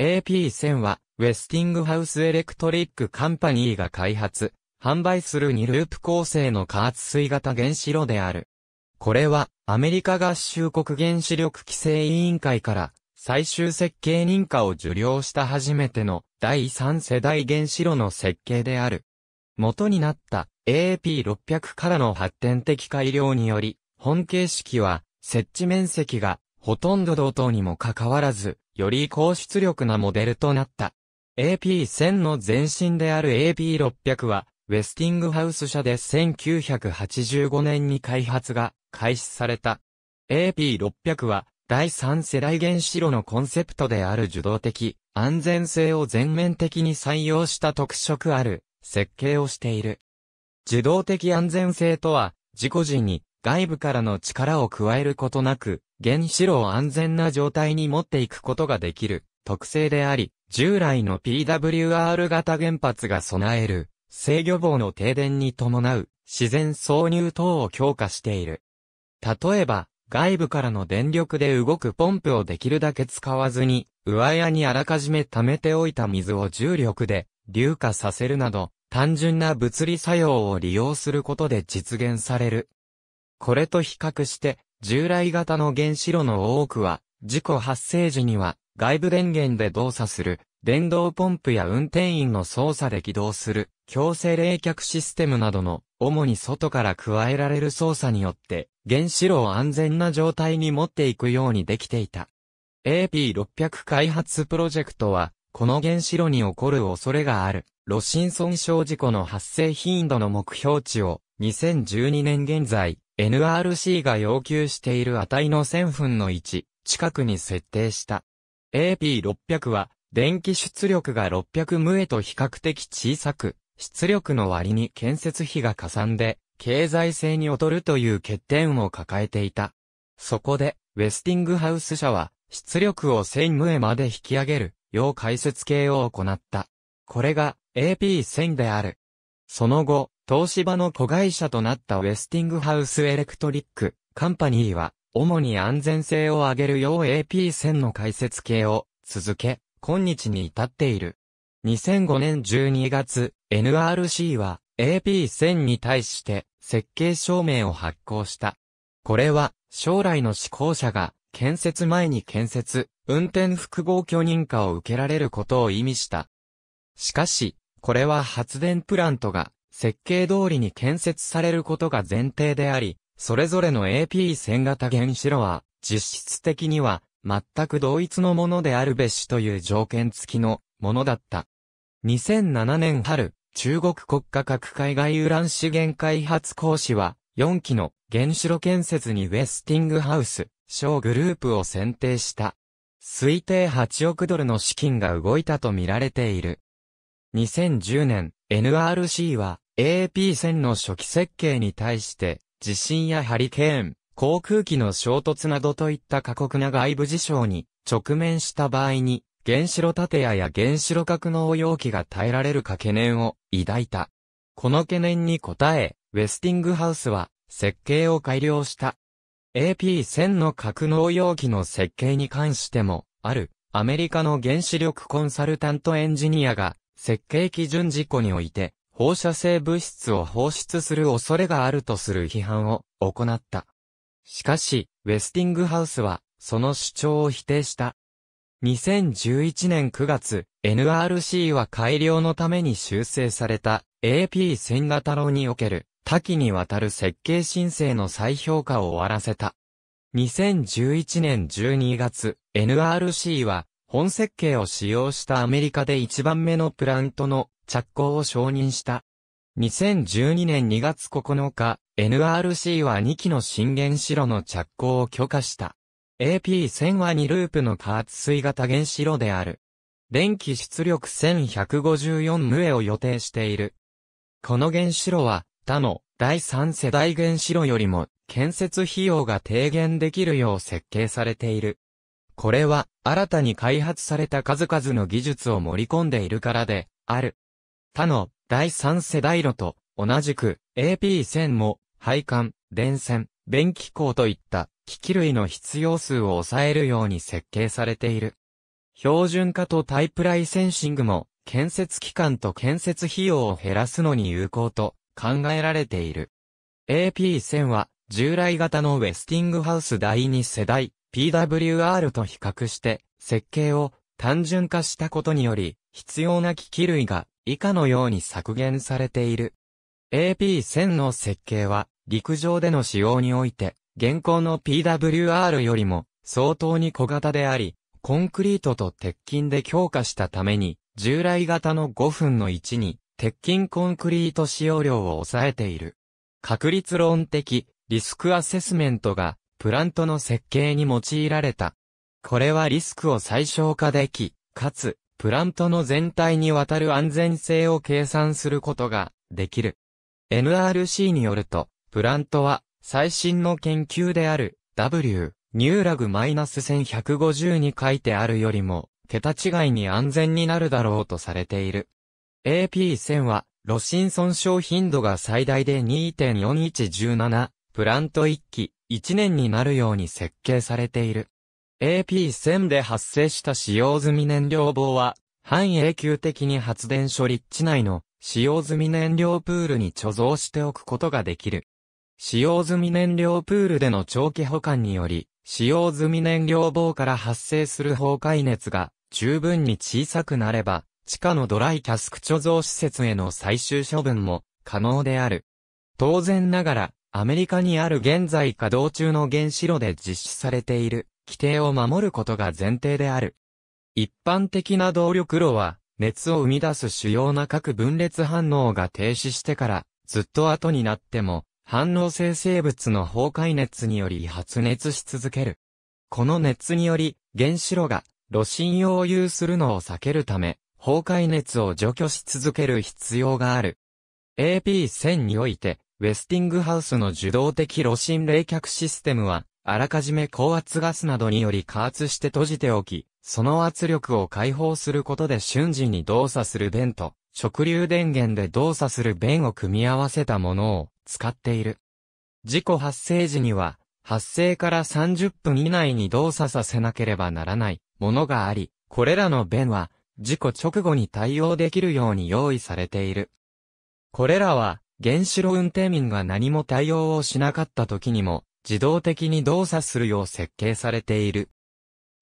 AP1000 は、ウェスティングハウスエレクトリックカンパニーが開発、販売する2ループ構成の加圧水型原子炉である。これは、アメリカ合衆国原子力規制委員会から、最終設計認可を受領した初めての第3世代原子炉の設計である。元になった a p 6 0 0からの発展的改良により、本形式は設置面積がほとんど同等にもかかわらず、より高出力なモデルとなった。AP1000 の前身である AP600 は、ウェスティングハウス社で1985年に開発が開始された。AP600 は、第3世代原子炉のコンセプトである受動的、安全性を全面的に採用した特色ある設計をしている。受動的安全性とは、事故時に外部からの力を加えることなく、原子炉を安全な状態に持っていくことができる特性であり、従来の PWR 型原発が備える制御棒の停電に伴う自然挿入等を強化している。例えば、外部からの電力で動くポンプをできるだけ使わずに、上屋にあらかじめ溜めておいた水を重力で流化させるなど、単純な物理作用を利用することで実現される。これと比較して、従来型の原子炉の多くは、事故発生時には、外部電源で動作する、電動ポンプや運転員の操作で起動する、強制冷却システムなどの、主に外から加えられる操作によって、原子炉を安全な状態に持っていくようにできていた。AP600 開発プロジェクトは、この原子炉に起こる恐れがある、炉心損傷事故の発生頻度の目標値を、2012年現在、NRC が要求している値の1000分の1近くに設定した。AP600 は電気出力が600ムエと比較的小さく、出力の割に建設費がかさんで、経済性に劣るという欠点を抱えていた。そこで、ウェスティングハウス社は、出力を1000ムエまで引き上げる、よう解説系を行った。これが AP1000 である。その後、東芝の子会社となったウェスティングハウスエレクトリック、カンパニーは、主に安全性を上げるよう AP1000 の解説系を続け、今日に至っている。2005年12月、NRC は AP1000 に対して設計証明を発行した。これは将来の施行者が建設前に建設、運転複合許認可を受けられることを意味した。しかし、これは発電プラントが設計通りに建設されることが前提であり、それぞれの AP 線型原子炉は、実質的には、全く同一のものであるべしという条件付きのものだった。2007年春、中国国家核海外ウラン資源開発講師は、4機の原子炉建設にウェスティングハウス、小グループを選定した。推定8億ドルの資金が動いたと見られている。2010年、NRC は、AP1000 の初期設計に対して、地震やハリケーン、航空機の衝突などといった過酷な外部事象に直面した場合に、原子炉建屋や原子炉格納容器が耐えられるか懸念を抱いた。この懸念に応え、ウェスティングハウスは設計を改良した。AP1000 の格納容器の設計に関しても、あるアメリカの原子力コンサルタントエンジニアが設計基準事項において放射性物質を放出する恐れがあるとする批判を行った。しかし、ウェスティングハウスは、その主張を否定した。2011年9月、NRC は改良のために修正された AP1000 型炉における多岐にわたる設計申請の再評価を終わらせた。2011年12月、NRC は本設計を使用したアメリカで1番目のプラントの着工を承認した。2012年2月9日、NRC は2機の震源炉の着工を許可した。AP1000 は2ループの加圧水型原子炉である。電気出力1154ムエを予定している。この原子炉は、他の第3世代原子炉よりも建設費用が低減できるよう設計されている。これは新たに開発された数々の技術を盛り込んでいるからで、ある。他の第三世代炉と同じく AP1000 も配管、電線、便器工といった機器類の必要数を抑えるように設計されている。標準化とタイプライセンシングも建設期間と建設費用を減らすのに有効と考えられている。AP1000 は従来型のウェスティングハウス第2世代 PWR と比較して設計を単純化したことにより必要な機器類が以下のように削減されている。AP1000 の設計は、陸上での使用において、現行の PWR よりも相当に小型であり、コンクリートと鉄筋で強化したために、従来型の5分の1に、鉄筋コンクリート使用量を抑えている。確率論的、リスクアセスメントが、プラントの設計に用いられた。これはリスクを最小化でき、かつ、プラントの全体にわたる安全性を計算することができる。NRC によると、プラントは最新の研究である W ニューラグ -1150 に書いてあるよりも、桁違いに安全になるだろうとされている。AP1000 は、炉心損傷頻度が最大で2.4117、プラント1機、1年になるように設計されている。AP1000 で発生した使用済み燃料棒は、半永久的に発電所立地内の使用済み燃料プールに貯蔵しておくことができる。使用済み燃料プールでの長期保管により、使用済み燃料棒から発生する崩壊熱が十分に小さくなれば、地下のドライキャスク貯蔵施設への最終処分も可能である。当然ながら、アメリカにある現在稼働中の原子炉で実施されている規定を守ることが前提である。一般的な動力炉は、熱を生み出す主要な各分裂反応が停止してから、ずっと後になっても、反応生成物の崩壊熱により発熱し続ける。この熱により、原子炉が、炉心を有するのを避けるため、崩壊熱を除去し続ける必要がある。AP1000 において、ウェスティングハウスの受動的炉心冷却システムは、あらかじめ高圧ガスなどにより加圧して閉じておき、その圧力を解放することで瞬時に動作する弁と、直流電源で動作する弁を組み合わせたものを使っている。事故発生時には、発生から30分以内に動作させなければならないものがあり、これらの弁は、事故直後に対応できるように用意されている。これらは、原子炉運転員が何も対応をしなかった時にも、自動的に動作するよう設計されている。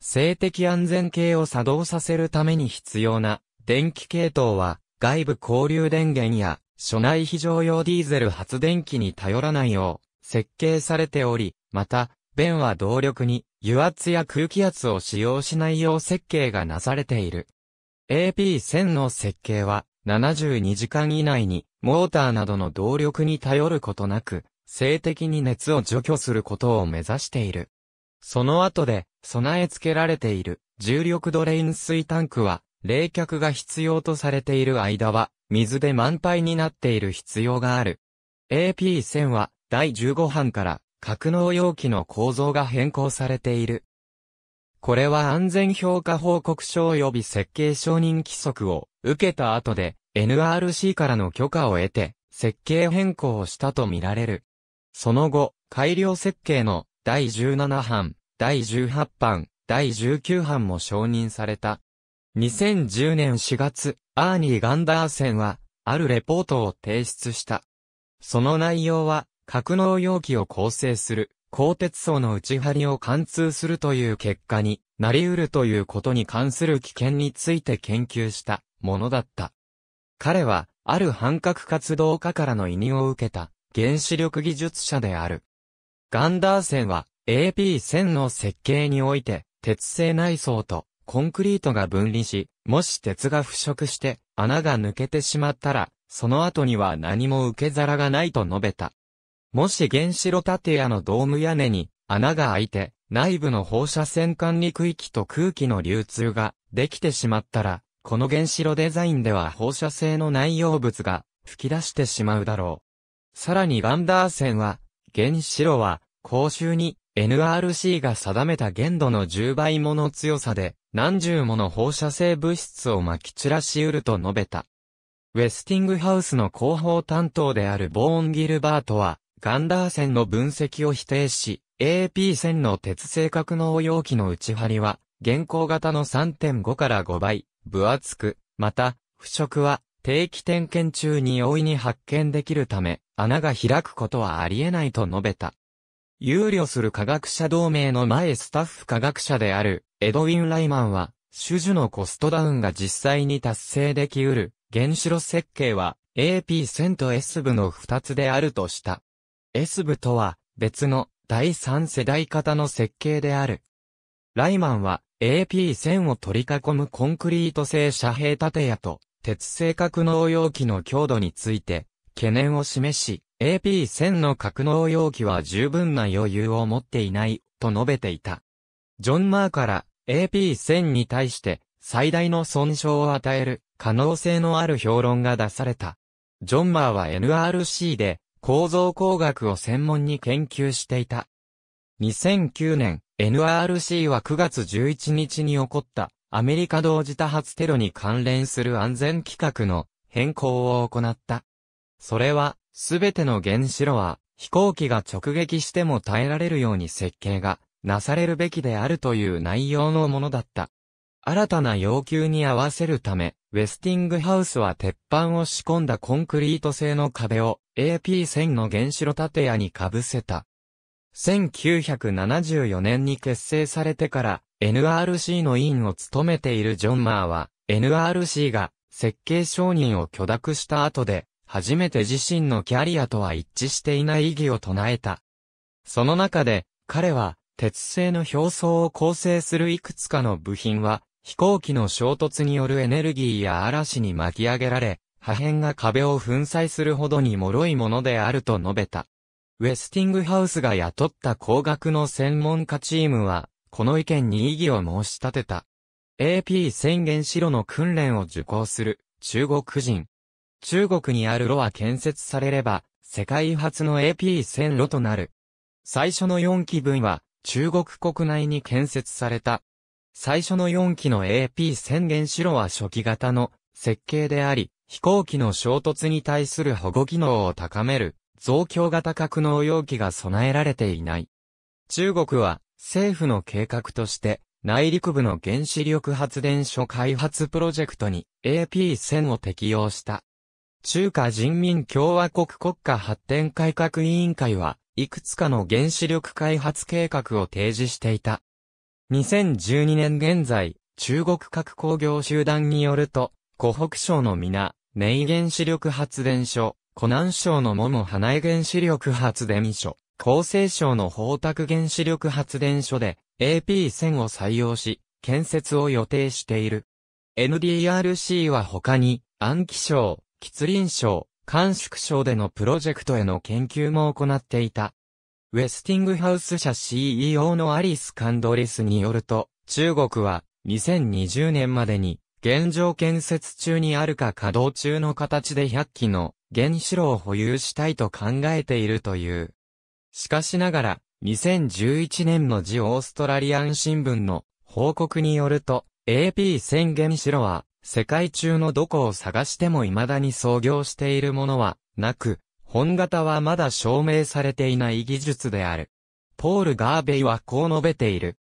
性的安全系を作動させるために必要な電気系統は外部交流電源や所内非常用ディーゼル発電機に頼らないよう設計されており、また、弁は動力に油圧や空気圧を使用しないよう設計がなされている。AP1000 の設計は72時間以内にモーターなどの動力に頼ることなく性的に熱を除去することを目指している。その後で、備え付けられている重力ドレイン水タンクは、冷却が必要とされている間は、水で満杯になっている必要がある。AP1000 は、第15版から、格納容器の構造が変更されている。これは安全評価報告書及び設計承認規則を受けた後で NRC からの許可を得て設計変更をしたとみられる。その後、改良設計の第17版、第18版、第19版も承認された。2010年4月、アーニー・ガンダーセンは、あるレポートを提出した。その内容は、格納容器を構成する、鋼鉄層の内張りを貫通するという結果になり得るということに関する危険について研究したものだった。彼は、ある反核活動家からの委任を受けた原子力技術者である。ガンダーセンは AP1000 の設計において、鉄製内装とコンクリートが分離し、もし鉄が腐食して穴が抜けてしまったら、その後には何も受け皿がないと述べた。もし原子炉建屋のドーム屋根に穴が開いて、内部の放射線管理区域と空気の流通ができてしまったら、この原子炉デザインでは放射性の内容物が吹き出してしまうだろう。さらにバンダーセンは、原子炉は、公衆に NRC が定めた限度の10倍もの強さで、何十もの放射性物質を撒き散らし得ると述べた。ウェスティングハウスの広報担当であるボーン・ギルバートは、ガンダーセンの分析を否定し、AP 線の鉄製格納容器の内張りは、現行型の3.5から5倍、分厚く、また、腐食は、定期点検中に容易に発見できるため、穴が開くことはありえないと述べた。憂慮する科学者同盟の前スタッフ科学者である、エドウィン・ライマンは、種々のコストダウンが実際に達成できうる、原子炉設計は AP1000 と S 部の2つであるとした。S 部とは別の第3世代型の設計である。ライマンは AP1000 を取り囲むコンクリート製遮蔽建屋と鉄製格納容器の強度について懸念を示し、AP1000 の格納容器は十分な余裕を持っていない、と述べていた。ジョン・マーから AP1000 に対して最大の損傷を与える可能性のある評論が出された。ジョン・マーは NRC で構造工学を専門に研究していた。2009年、NRC は9月11日に起こったアメリカ同時多発テロに関連する安全規格の変更を行った。それは、すべての原子炉は、飛行機が直撃しても耐えられるように設計がなされるべきであるという内容のものだった。新たな要求に合わせるため、ウェスティングハウスは鉄板を仕込んだコンクリート製の壁を AP1000 の原子炉建屋に被せた。1974年に結成されてから NRC の委員を務めているジョンマーは NRC が設計承認を許諾した後で初めて自身のキャリアとは一致していない意義を唱えた。その中で、彼は、鉄製の表層を構成するいくつかの部品は、飛行機の衝突によるエネルギーや嵐に巻き上げられ、破片が壁を粉砕するほどに脆いものであると述べた。ウェスティングハウスが雇った工学の専門家チームは、この意見に異議を申し立てた。AP 宣言しろの訓練を受講する中国人、中国にある炉は建設されれば、世界初の AP1000 炉となる。最初の4機分は、中国国内に建設された。最初の4機の AP1000 原子炉は初期型の設計であり、飛行機の衝突に対する保護機能を高める増強型格納容器が備えられていない。中国は政府の計画として内陸部の原子力発電所開発プロジェクトに AP1000 を適用した。中華人民共和国国家発展改革委員会は、いくつかの原子力開発計画を提示していた。2012年現在、中国核工業集団によると、湖北省の皆、寧原子力発電所、湖南省の桃花江原子力発電所、厚生省の宝卓原子力発電所で AP1000 を採用し、建設を予定している。NDRC は他に、安徽省、吉林省、甘粛省でのプロジェクトへの研究も行っていた。ウェスティングハウス社 CEO のアリス・カンドリスによると、中国は2020年までに現状建設中にあるか稼働中の形で100機の原子炉を保有したいと考えているという。しかしながら、2011年のジオーストラリアン新聞の報告によると、AP1000 原子炉は世界中のどこを探しても未だに創業しているものは、なく、本型はまだ証明されていない技術である。ポール・ガーベイはこう述べている。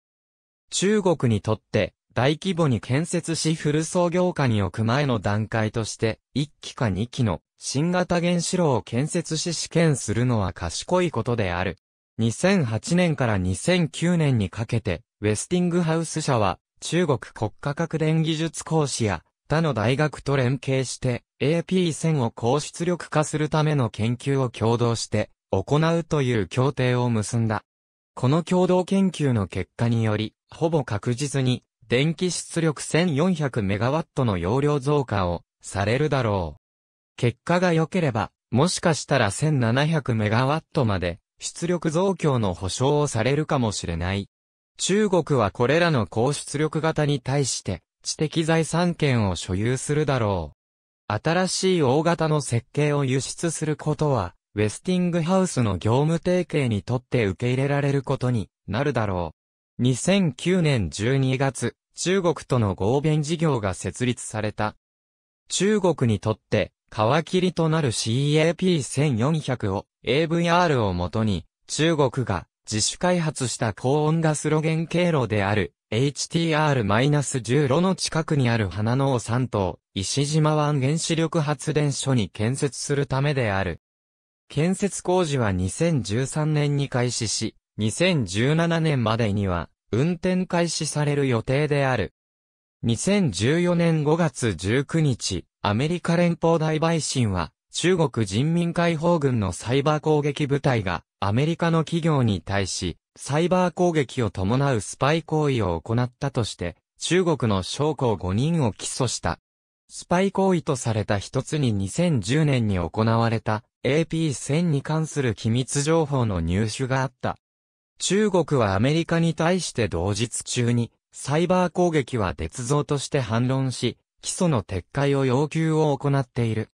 中国にとって、大規模に建設しフル創業化に置く前の段階として、1機か2機の新型原子炉を建設し試験するのは賢いことである。2008年から2009年にかけて、ウェスティングハウス社は、中国国家核電技術講師や、他の大学と連携して AP1000 を高出力化するための研究を共同して行うという協定を結んだ。この共同研究の結果により、ほぼ確実に電気出力 1400MW の容量増加をされるだろう。結果が良ければ、もしかしたら 1700MW まで出力増強の保証をされるかもしれない。中国はこれらの高出力型に対して知的財産権を所有するだろう。新しい大型の設計を輸出することは、ウェスティングハウスの業務提携にとって受け入れられることになるだろう。2009年12月、中国との合弁事業が設立された。中国にとって、皮切りとなる CAP1400 を AVR をもとに、中国が自主開発した高温ガスゲ源経路である HTR-10 炉の近くにある花の尾山棟石島湾原子力発電所に建設するためである。建設工事は2013年に開始し、2017年までには運転開始される予定である。2014年5月19日、アメリカ連邦大陪審は、中国人民解放軍のサイバー攻撃部隊がアメリカの企業に対しサイバー攻撃を伴うスパイ行為を行ったとして中国の将校5人を起訴した。スパイ行為とされた一つに2010年に行われた AP1000 に関する機密情報の入手があった。中国はアメリカに対して同日中にサイバー攻撃は捏造として反論し、基礎の撤回を要求を行っている。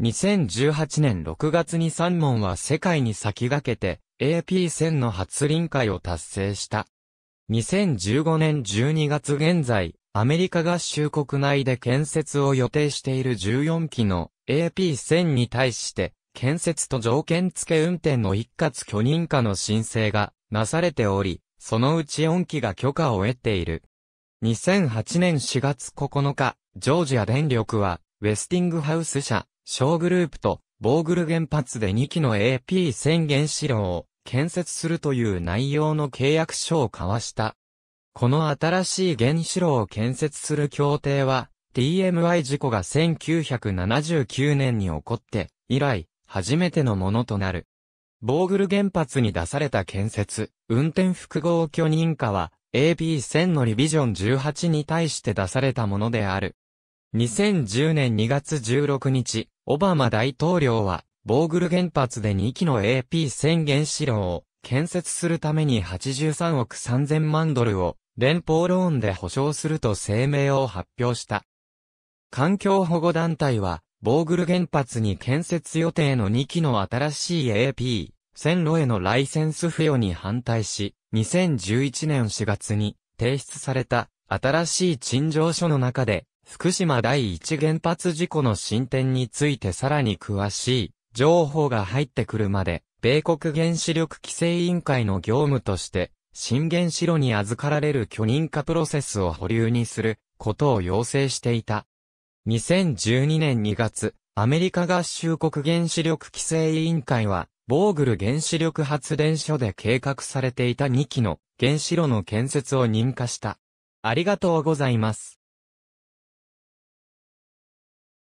2018年6月に3問は世界に先駆けて AP1000 の発輪会を達成した。2015年12月現在、アメリカ合衆国内で建設を予定している14機の AP1000 に対して、建設と条件付け運転の一括許認可の申請がなされており、そのうち4機が許可を得ている。2008年4月9日、ジョージア電力は、ウェスティングハウス社、小グループとボーグル原発で2機の AP 宣言資料を建設するという内容の契約書を交わした。この新しい原子炉を建設する協定は、TMI 事故が1979年に起こって、以来、初めてのものとなる。ボーグル原発に出された建設、運転複合許認可は、AP1000 のリビジョン18に対して出されたものである。2010年2月16日、オバマ大統領は、ボーグル原発で2機の AP 宣言資料を建設するために83億3000万ドルを連邦ローンで保証すると声明を発表した。環境保護団体は、ボーグル原発に建設予定の2機の新しい AP、線路へのライセンス付与に反対し、2011年4月に提出された新しい陳情書の中で、福島第一原発事故の進展についてさらに詳しい情報が入ってくるまで、米国原子力規制委員会の業務として、新原子炉に預かられる許認可プロセスを保留にすることを要請していた。2012年2月、アメリカ合衆国原子力規制委員会は、ボーグル原子力発電所で計画されていた2基の原子炉の建設を認可した。ありがとうございます。